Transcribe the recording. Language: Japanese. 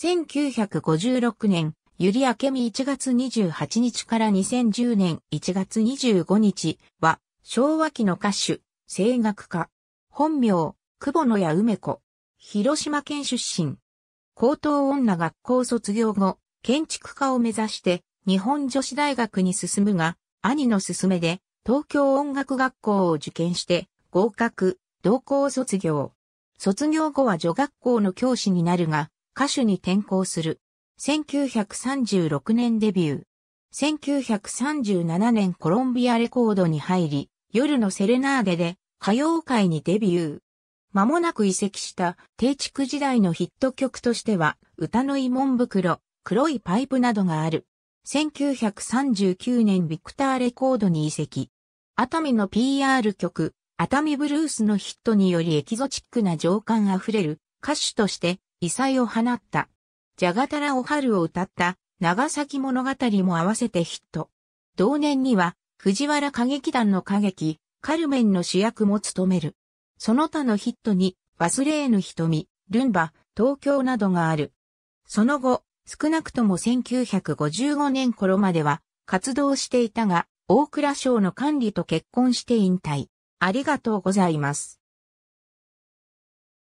1956年、ゆりあけみ1月28日から2010年1月25日は、昭和期の歌手、声楽家。本名、久保野や梅子。広島県出身。高等女学校卒業後、建築家を目指して日本女子大学に進むが、兄の勧めで東京音楽学校を受験して合格、同校卒業。卒業後は女学校の教師になるが、歌手に転向する。1936年デビュー。1937年コロンビアレコードに入り、夜のセレナーデで歌謡界にデビュー。間もなく移籍した低築時代のヒット曲としては、歌の慰問袋、黒いパイプなどがある。1939年ビクターレコードに移籍。熱海の PR 曲、熱海ブルースのヒットによりエキゾチックな情感あふれる歌手として異彩を放った。ジャガタラお春を歌った長崎物語も合わせてヒット。同年には藤原歌劇団の歌劇、カルメンの主役も務める。その他のヒットに、忘れえぬ瞳、ルンバ、東京などがある。その後、少なくとも1955年頃までは活動していたが、大倉省の管理と結婚して引退。ありがとうございます。